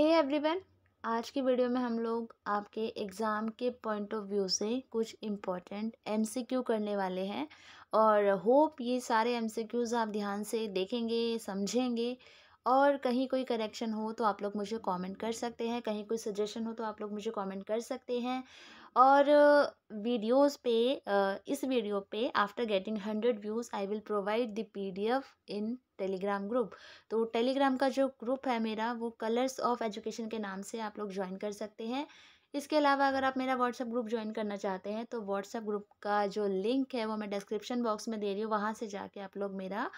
हे hey everyone आज की video में हम लोग आपके एग्ज़ाम के पॉइंट ऑफ व्यू से कुछ इम्पॉर्टेंट एमसीक्यू करने वाले हैं और होप ये सारे एमसीक्यूज़ आप ध्यान से देखेंगे समझेंगे और कहीं कोई करेक्शन हो तो आप लोग मुझे कमेंट कर सकते हैं कहीं कोई सजेशन हो तो आप लोग मुझे कमेंट कर सकते हैं और वीडियोस पे इस वीडियो पे after getting hundred views I will provide the PDF in Telegram group तो टेलीग्राम का जो ग्रुप है मेरा वो कलर्स ऑफ एजुकेशन के नाम से आप लोग ज्वाइन कर सकते हैं इसके अलावा अगर आप मेरा व्हाट्सअप ग्रुप ज्वाइन करना चाहते हैं तो व्हाट्सअप ग्रुप का जो लिंक है वो मैं डिस्क्रिप्शन बॉक्स में दे रही हूँ वहाँ से जाके आप लोग मेरा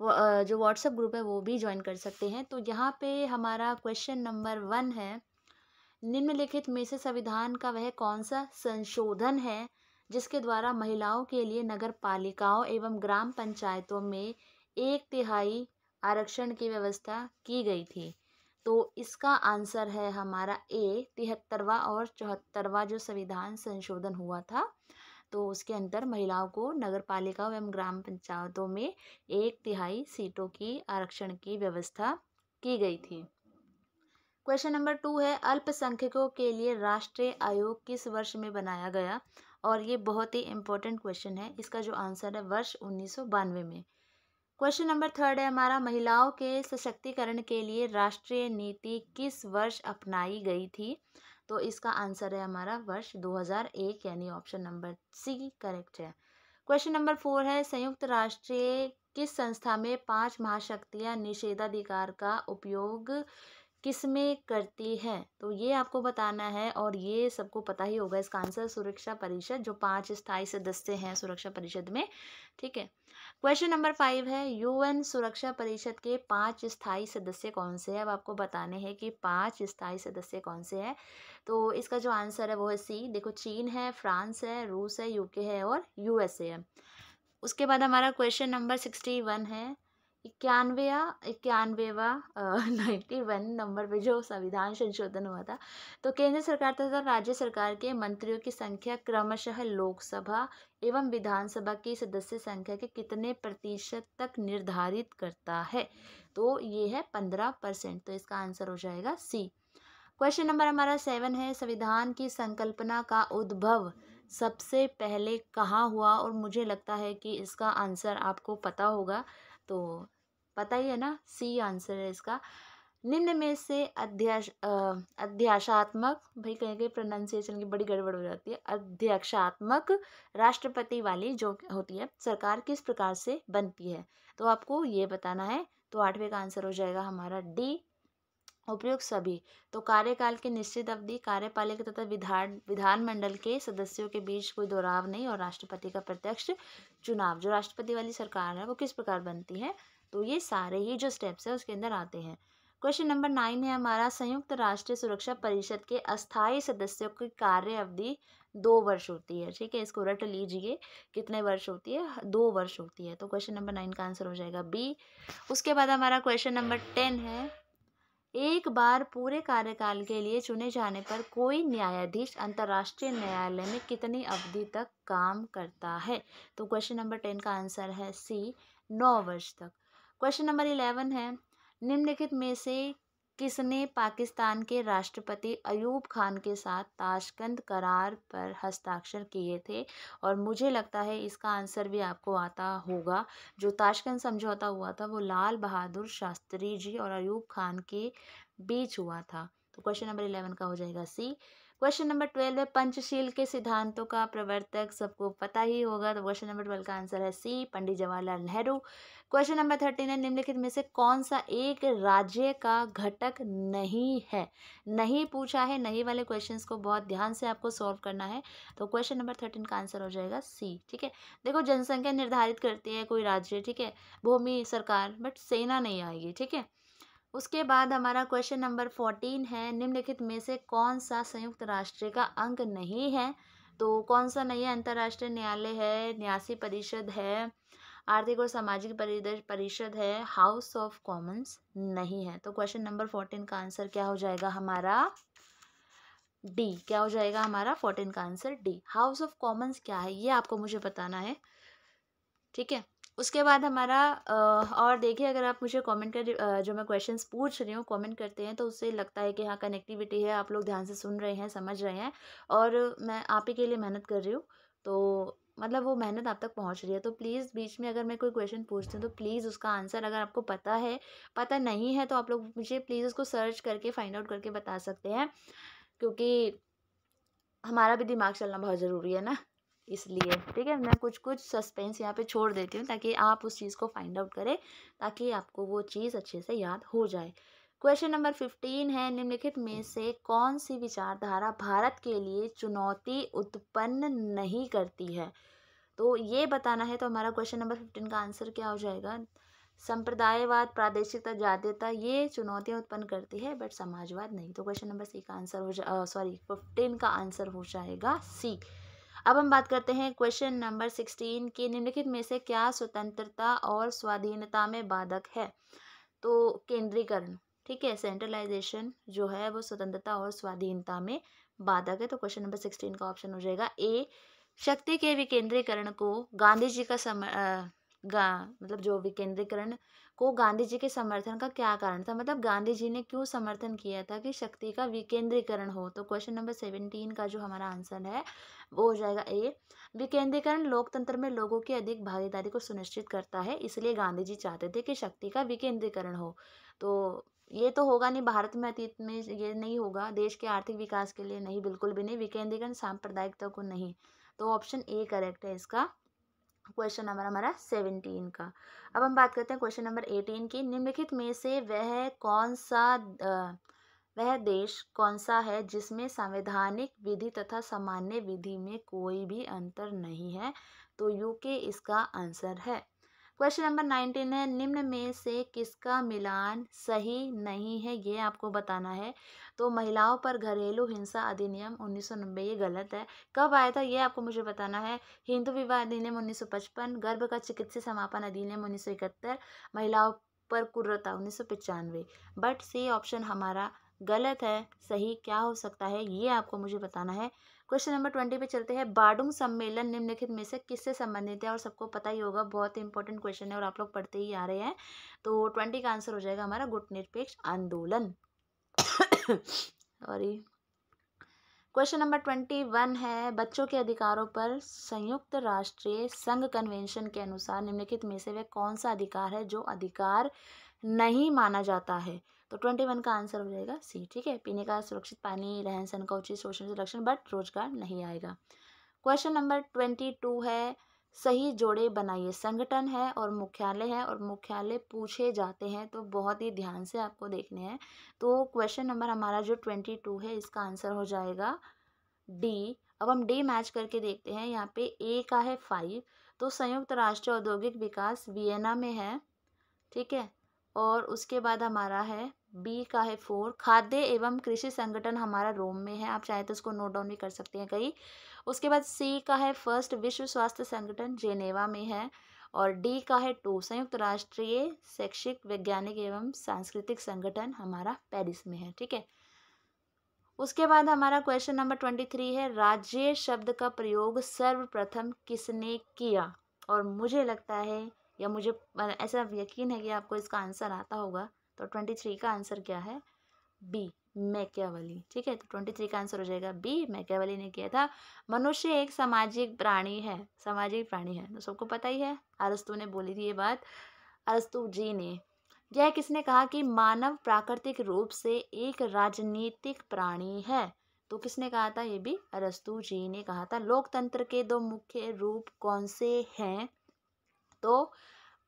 जो व्हाट्सएप ग्रुप है वो भी ज्वाइन कर सकते हैं तो यहाँ पे हमारा क्वेश्चन नंबर वन है निम्नलिखित में से संविधान का वह कौन सा संशोधन है जिसके द्वारा महिलाओं के लिए नगर पालिकाओं एवं ग्राम पंचायतों में एक तिहाई आरक्षण की व्यवस्था की गई थी तो इसका आंसर है हमारा ए तिहत्तरवा और चौहत्तरवा जो संविधान संशोधन हुआ था तो उसके अंदर महिलाओं को नगर पालिका एवं ग्राम पंचायतों में एक तिहाई सीटों की आरक्षण की व्यवस्था की गई थी क्वेश्चन नंबर टू है अल्पसंख्यकों के लिए राष्ट्रीय आयोग किस वर्ष में बनाया गया और ये बहुत ही इम्पोर्टेंट क्वेश्चन है इसका जो आंसर है वर्ष उन्नीस में क्वेश्चन नंबर थर्ड है हमारा महिलाओं के सशक्तिकरण के लिए राष्ट्रीय नीति किस वर्ष अपनाई गई थी तो इसका आंसर है हमारा वर्ष 2001 यानी ऑप्शन नंबर सी करेक्ट है क्वेश्चन नंबर फोर है संयुक्त राष्ट्रीय किस संस्था में पांच महाशक्तियां निषेधाधिकार का उपयोग किस में करती है तो ये आपको बताना है और ये सबको पता ही होगा इसका आंसर सुरक्षा परिषद जो पांच स्थायी सदस्य हैं सुरक्षा परिषद में ठीक है क्वेश्चन नंबर फाइव है यूएन सुरक्षा परिषद के पांच स्थायी सदस्य कौन से हैं अब आपको बताने हैं कि पांच स्थायी सदस्य कौन से हैं तो इसका जो आंसर है वो है सी देखो चीन है फ्रांस है रूस है यूके है और यूएसए है उसके बाद हमारा क्वेश्चन नंबर सिक्सटी वन है इक्यानवे या इक्यानवेवा नाइन्टी वन नंबर पे जो संविधान संशोधन हुआ था तो केंद्र सरकार तथा राज्य सरकार के मंत्रियों की संख्या क्रमशः लोकसभा एवं विधानसभा की सदस्य संख्या के कितने प्रतिशत तक निर्धारित करता है तो ये है पंद्रह परसेंट तो इसका आंसर हो जाएगा सी क्वेश्चन नंबर हमारा सेवन है संविधान की संकल्पना का उद्भव सबसे पहले कहाँ हुआ और मुझे लगता है कि इसका आंसर आपको पता होगा तो पता ही है ना सी आंसर है इसका निम्न में से अध्याश अध्याशात्मक भाई कहीं कहीं प्रोनाउंसिएशन की बड़ी गड़बड़ हो जाती है अध्यक्षात्मक राष्ट्रपति वाली जो होती है सरकार किस प्रकार से बनती है तो आपको ये बताना है तो आठवें का आंसर हो जाएगा हमारा डी उपयुक्त सभी तो कार्यकाल की निश्चित अवधि कार्यपालिका तथा विधान विधानमंडल के सदस्यों के बीच कोई दोहराव नहीं और राष्ट्रपति का प्रत्यक्ष चुनाव जो राष्ट्रपति वाली सरकार है वो किस प्रकार बनती है तो ये सारे ही जो स्टेप्स है उसके अंदर आते हैं क्वेश्चन नंबर नाइन है हमारा संयुक्त राष्ट्र सुरक्षा परिषद के अस्थायी सदस्यों की कार्य अवधि दो वर्ष होती है ठीक है इसको रट लीजिए कितने वर्ष होती है दो वर्ष होती है तो क्वेश्चन नंबर नाइन का आंसर हो जाएगा बी उसके बाद हमारा क्वेश्चन नंबर टेन है एक बार पूरे कार्यकाल के लिए चुने जाने पर कोई न्यायाधीश अंतर्राष्ट्रीय न्यायालय में कितनी अवधि तक काम करता है तो क्वेश्चन नंबर टेन का आंसर है सी नौ वर्ष तक क्वेश्चन नंबर इलेवन है निम्नलिखित में से किसने पाकिस्तान के राष्ट्रपति अयूब खान के साथ ताशकंद करार पर हस्ताक्षर किए थे और मुझे लगता है इसका आंसर भी आपको आता होगा जो ताशकंद समझौता हुआ था वो लाल बहादुर शास्त्री जी और अयूब खान के बीच हुआ था तो क्वेश्चन नंबर इलेवन का हो जाएगा सी क्वेश्चन नंबर ट्वेल्व है पंचशील के सिद्धांतों का प्रवर्तक सबको पता ही होगा तो क्वेश्चन नंबर ट्वेल्व का आंसर है C Pandit Jawaharlal Nehru question number thirteen है निम्नलिखित में से कौन सा एक राज्य का घटक नहीं है नहीं पूछा है नहीं वाले क्वेश्चंस को बहुत ध्यान से आपको सॉल्व करना है तो क्वेश्चन नंबर थर्टीन का आंसर हो जाएगा सी ठीक है देखो जनसंख्या निर्धारित करती है कोई राज्य ठीक है भूमि सरकार बट सेना नहीं आएगी ठीक है उसके बाद हमारा क्वेश्चन नंबर फोर्टीन है निम्नलिखित में से कौन सा संयुक्त राष्ट्र का अंग नहीं है तो कौन सा नहीं है अंतर्राष्ट्रीय न्यायालय है न्यासी परिषद है आर्थिक और सामाजिक परिषद है हाउस ऑफ कॉमन्स नहीं है तो क्वेश्चन नंबर फोर्टीन का आंसर क्या हो जाएगा हमारा डी क्या हो जाएगा हमारा फोर्टीन का answer D House of Commons क्या है ये आपको मुझे बताना है ठीक है उसके बाद हमारा और देखिए अगर आप मुझे कमेंट कर जो मैं क्वेश्चंस पूछ रही हूँ कमेंट करते हैं तो उससे लगता है कि हाँ कनेक्टिविटी है आप लोग ध्यान से सुन रहे हैं समझ रहे हैं और मैं आप ही के लिए मेहनत कर रही हूँ तो मतलब वो मेहनत आप तक पहुंच रही है तो प्लीज़ बीच में अगर मैं कोई क्वेश्चन पूछती हूँ तो प्लीज़ उसका आंसर अगर आपको पता है पता नहीं है तो आप लोग मुझे प्लीज़ उसको सर्च करके फाइंड आउट करके बता सकते हैं क्योंकि हमारा भी दिमाग चलना बहुत ज़रूरी है ना इसलिए ठीक है मैं कुछ कुछ सस्पेंस यहाँ पे छोड़ देती हूँ ताकि आप उस चीज़ को फाइंड आउट करें ताकि आपको वो चीज़ अच्छे से याद हो जाए क्वेश्चन नंबर फिफ्टीन है निम्नलिखित में से कौन सी विचारधारा भारत के लिए चुनौती उत्पन्न नहीं करती है तो ये बताना है तो हमारा क्वेश्चन नंबर फिफ्टीन का आंसर क्या हो जाएगा संप्रदायवाद प्रादेशिकता जातीयता ये चुनौतियाँ उत्पन्न करती है बट समाजवाद नहीं तो क्वेश्चन नंबर सी का आंसर हो जाए सॉरी फिफ्टीन का आंसर हो जाएगा सी अब हम बात करते हैं क्वेश्चन नंबर सिक्सटीन की निम्नलिखित में से क्या स्वतंत्रता और स्वाधीनता में बाधक है तो केंद्रीकरण ठीक है सेंट्रलाइजेशन जो है वो स्वतंत्रता और स्वाधीनता में बाधक है तो क्वेश्चन नंबर सिक्सटीन का ऑप्शन हो जाएगा ए शक्ति के विकेंद्रीकरण को गांधी जी का सम गा मतलब जो विकेंद्रीकरण को गांधी जी के समर्थन का क्या कारण था मतलब गांधी जी ने क्यों समर्थन किया था कि शक्ति का विकेंद्रीकरण हो तो क्वेश्चन नंबर सेवेंटीन का जो हमारा आंसर है वो हो जाएगा ए विकेंद्रीकरण लोकतंत्र में लोगों की अधिक भागीदारी को सुनिश्चित करता है इसलिए गांधी जी चाहते थे कि शक्ति का विकेंद्रीकरण हो तो ये तो होगा नहीं भारत में अतीत में ये नहीं होगा देश के आर्थिक विकास के लिए नहीं बिल्कुल भी नहीं विकेंद्रीकरण सांप्रदायिकता को नहीं तो ऑप्शन ए करेक्ट है इसका क्वेश्चन नंबर हमारा सेवनटीन का अब हम बात करते हैं क्वेश्चन नंबर एटीन की निम्नलिखित में से वह कौन सा वह देश कौन सा है जिसमें संवैधानिक विधि तथा सामान्य विधि में कोई भी अंतर नहीं है तो यूके इसका आंसर है क्वेश्चन नंबर नाइनटीन है निम्न में से किसका मिलान सही नहीं है ये आपको बताना है तो महिलाओं पर घरेलू हिंसा अधिनियम उन्नीस ये गलत है कब आया था ये आपको मुझे बताना है हिंदू विवाह अधिनियम उन्नीस गर्भ का चिकित्सा समापन अधिनियम उन्नीस महिलाओं पर कुर्रता उन्नीस बट सी ऑप्शन हमारा गलत है सही क्या हो सकता है ये आपको मुझे बताना है क्वेश्चन नंबर ट्वेंटी पे चलते हैं बाडुंग सम्मेलन निम्नलिखित में से किससे संबंधित है और सबको पता ही होगा बहुत इंपॉर्टेंट क्वेश्चन है और आप लोग पढ़ते ही आ रहे हैं तो ट्वेंटी का आंसर हो जाएगा हमारा गुटनिरपेक्ष आंदोलन sorry question number twenty one है बच्चों के अधिकारों पर संयुक्त राष्ट्रीय संघ कन्वेंशन के अनुसार निम्नलिखित में से वह कौन सा अधिकार है जो अधिकार नहीं माना जाता है तो ट्वेंटी वन का आंसर हो जाएगा सी ठीक है पीने का सुरक्षित पानी रहन सहन का उचित शोषण संरक्षण बट रोजगार नहीं आएगा क्वेश्चन नंबर ट्वेंटी टू है सही जोड़े बनाइए संगठन है और मुख्यालय है और मुख्यालय पूछे जाते हैं तो बहुत ही ध्यान से आपको देखने हैं तो क्वेश्चन नंबर हमारा जो ट्वेंटी टू है इसका आंसर हो जाएगा डी अब हम डी मैच करके देखते हैं यहाँ पे ए का है फाइव तो संयुक्त राष्ट्र औद्योगिक विकास वियना में है ठीक है और उसके बाद हमारा है बी का है फोर खाद्य एवं कृषि संगठन हमारा रोम में है आप चाहे तो उसको नोट डाउन भी कर सकते हैं कहीं उसके बाद सी का है फर्स्ट विश्व स्वास्थ्य संगठन जेनेवा में है और डी का है टू संयुक्त राष्ट्रीय शैक्षिक वैज्ञानिक एवं सांस्कृतिक संगठन हमारा पेरिस में है ठीक है उसके बाद हमारा क्वेश्चन नंबर ट्वेंटी थ्री है राज्य शब्द का प्रयोग सर्वप्रथम किसने किया और मुझे लगता है या मुझे ऐसा यकीन है कि आपको इसका आंसर आता होगा तो ट्वेंटी थ्री का आंसर क्या है बी मैक्यावली ठीक है तो ट्वेंटी थ्री का आंसर हो जाएगा बी मैक्यावली ने किया था मनुष्य एक सामाजिक प्राणी है सामाजिक प्राणी है तो सबको पता ही है अरस्तु ने बोली थी ये बात अरस्तु जी ने यह किसने कहा कि मानव प्राकृतिक रूप से एक राजनीतिक प्राणी है तो किसने कहा था ये भी अरस्तु जी ने कहा था लोकतंत्र के दो मुख्य रूप कौन से हैं तो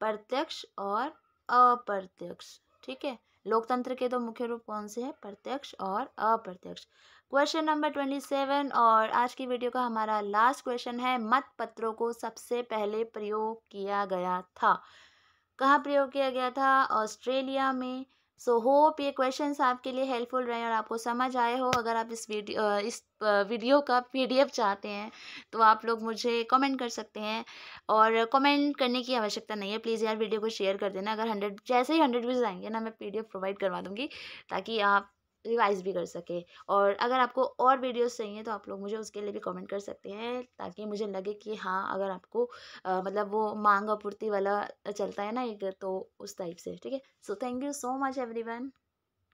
प्रत्यक्ष और अप्रत्यक्ष ठीक है लोकतंत्र के दो मुख्य रूप कौन से हैं प्रत्यक्ष और अप्रत्यक्ष क्वेश्चन नंबर ट्वेंटी सेवन और आज की वीडियो का हमारा लास्ट क्वेश्चन है मत पत्रों को सबसे पहले प्रयोग किया गया था कहाँ प्रयोग किया गया था ऑस्ट्रेलिया में सो होप ये क्वेश्चंस आपके लिए हेल्पफुल रहे और आपको समझ आए हो अगर आप इस वीडियो इस वीडियो का पीडीएफ चाहते हैं तो आप लोग मुझे कमेंट कर सकते हैं और कमेंट करने की आवश्यकता नहीं है प्लीज़ यार वीडियो को शेयर कर देना अगर हंड्रेड जैसे ही हंड्रेड व्यूज़ आएंगे ना मैं पीडीएफ प्रोवाइड करवा दूँगी ताकि आप रिवाइज़ भी कर सके और अगर आपको और वीडियोस चाहिए तो आप लोग मुझे उसके लिए भी कमेंट कर सकते हैं ताकि मुझे लगे कि हाँ अगर आपको आ, मतलब वो मांग आपूर्ति वाला चलता है ना एक तो उस टाइप से ठीक है so thank you so much everyone